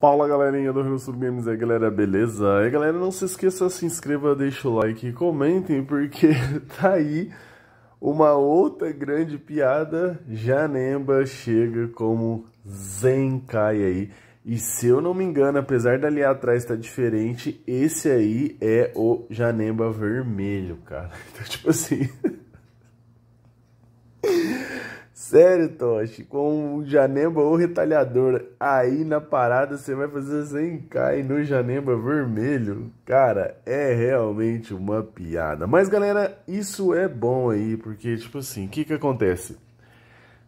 Fala galerinha do Rio Sul Games aí galera, beleza? E galera, não se esqueça, se inscreva, deixa o like e comentem porque tá aí uma outra grande piada, Janemba chega como Zenkai aí. E se eu não me engano, apesar dali atrás tá diferente, esse aí é o Janemba vermelho, cara. Então tipo assim sério, Toshi, com o Janemba ou retalhador, aí na parada você vai fazer sem cai no Janemba vermelho. Cara, é realmente uma piada. Mas galera, isso é bom aí, porque tipo assim, o que que acontece?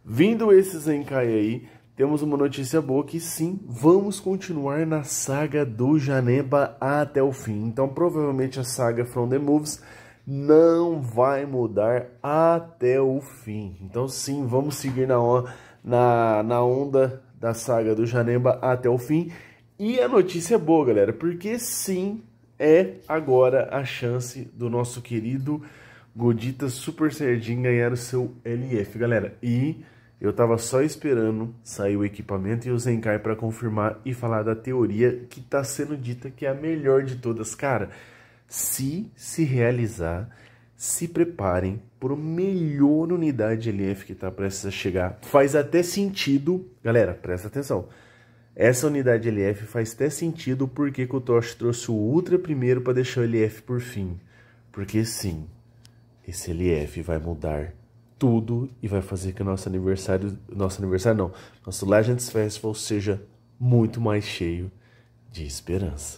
Vindo esse Zenkai aí, temos uma notícia boa que sim, vamos continuar na saga do Janemba até o fim. Então provavelmente a saga From The Moves não vai mudar até o fim. Então sim, vamos seguir na, on na, na onda da saga do Janemba até o fim. E a notícia é boa, galera, porque sim, é agora a chance do nosso querido Godita Super Saiyajin ganhar o seu LF, galera. E eu tava só esperando sair o equipamento e o Zenkai para confirmar e falar da teoria que tá sendo dita que é a melhor de todas, cara se se realizar, se preparem para a melhor unidade LF que está prestes a chegar. Faz até sentido, galera, presta atenção. Essa unidade LF faz até sentido porque que o Tosh trouxe o Ultra primeiro para deixar o LF por fim. Porque sim, esse LF vai mudar tudo e vai fazer que nosso aniversário, nosso aniversário não, nosso Legends Festival seja muito mais cheio de esperança.